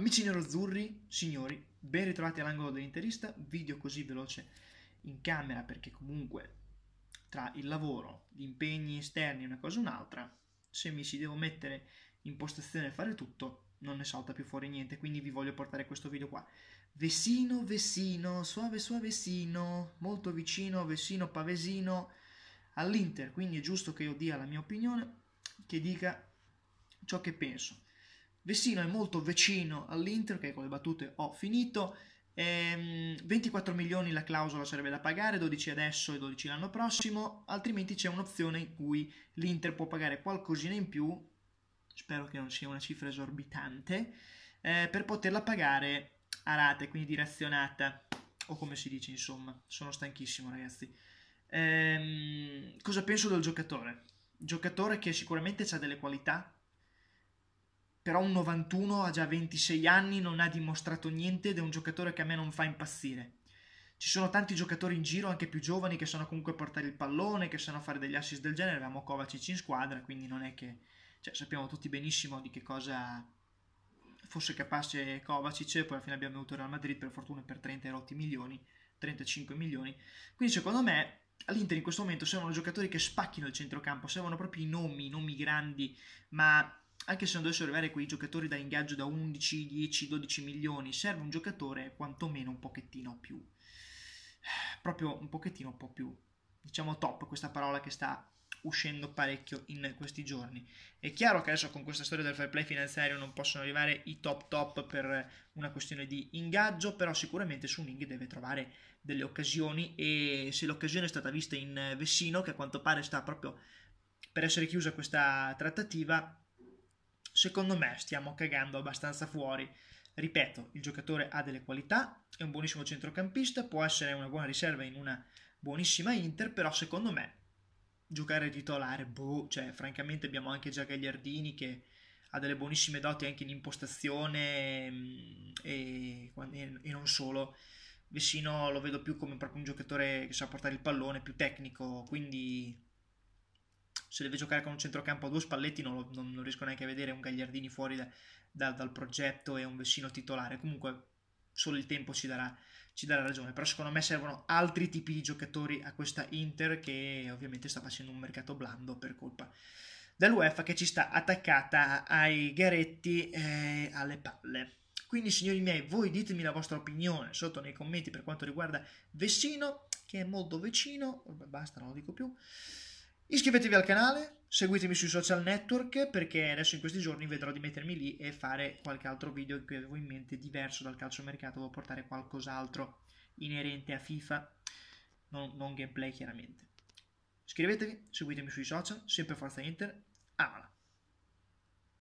Amici neroazzurri, signori, ben ritrovati all'angolo dell'interista, video così veloce in camera perché comunque tra il lavoro, gli impegni esterni, una cosa o un'altra, se mi ci devo mettere in postazione e fare tutto, non ne salta più fuori niente, quindi vi voglio portare questo video qua. Vessino, Vessino, suave suavesino, molto vicino, Vessino pavesino all'Inter, quindi è giusto che io dia la mia opinione, che dica ciò che penso. Vessino è molto vicino all'Inter che con le battute ho finito. Ehm, 24 milioni la clausola sarebbe da pagare, 12 adesso e 12 l'anno prossimo, altrimenti c'è un'opzione in cui l'Inter può pagare qualcosina in più, spero che non sia una cifra esorbitante, eh, per poterla pagare a rate, quindi direzionata, o come si dice insomma, sono stanchissimo ragazzi. Ehm, cosa penso del giocatore? Giocatore che sicuramente ha delle qualità però un 91 ha già 26 anni, non ha dimostrato niente ed è un giocatore che a me non fa impazzire. Ci sono tanti giocatori in giro, anche più giovani, che sanno comunque portare il pallone, che sanno fare degli assist del genere. Abbiamo Kovacic in squadra, quindi non è che... Cioè, sappiamo tutti benissimo di che cosa fosse capace Kovacic, poi alla fine abbiamo avuto Real Madrid, per fortuna, per 30 rotti milioni, 35 milioni. Quindi secondo me all'Inter in questo momento servono giocatori che spacchino il centrocampo, servono proprio i nomi, i nomi grandi, ma anche se non dovessero arrivare quei giocatori da ingaggio da 11, 10, 12 milioni, serve un giocatore quantomeno un pochettino più, proprio un pochettino un po' più, diciamo top, questa parola che sta uscendo parecchio in questi giorni. È chiaro che adesso con questa storia del fair play finanziario non possono arrivare i top top per una questione di ingaggio, però sicuramente Suning deve trovare delle occasioni e se l'occasione è stata vista in Vessino, che a quanto pare sta proprio per essere chiusa questa trattativa, secondo me stiamo cagando abbastanza fuori. Ripeto, il giocatore ha delle qualità, è un buonissimo centrocampista, può essere una buona riserva in una buonissima Inter, però secondo me giocare titolare, boh, cioè francamente abbiamo anche già Gagliardini che ha delle buonissime doti anche in impostazione mm, e, e non solo. Vecino lo vedo più come proprio un giocatore che sa portare il pallone, più tecnico, quindi se deve giocare con un centrocampo a due Spalletti non, lo, non, non riesco neanche a vedere un Gagliardini fuori da, da, dal progetto e un Vessino titolare, comunque solo il tempo ci darà, ci darà ragione, però secondo me servono altri tipi di giocatori a questa Inter che ovviamente sta facendo un mercato blando per colpa dell'UEFA che ci sta attaccata ai garetti e eh, alle palle. Quindi, signori miei, voi ditemi la vostra opinione sotto nei commenti per quanto riguarda Vessino, che è molto vicino, basta, non lo dico più. Iscrivetevi al canale, seguitemi sui social network perché adesso in questi giorni vedrò di mettermi lì e fare qualche altro video che avevo in mente diverso dal calciomercato, devo portare qualcos'altro inerente a FIFA, non, non gameplay chiaramente. Iscrivetevi, seguitemi sui social, sempre Forza Inter, amala!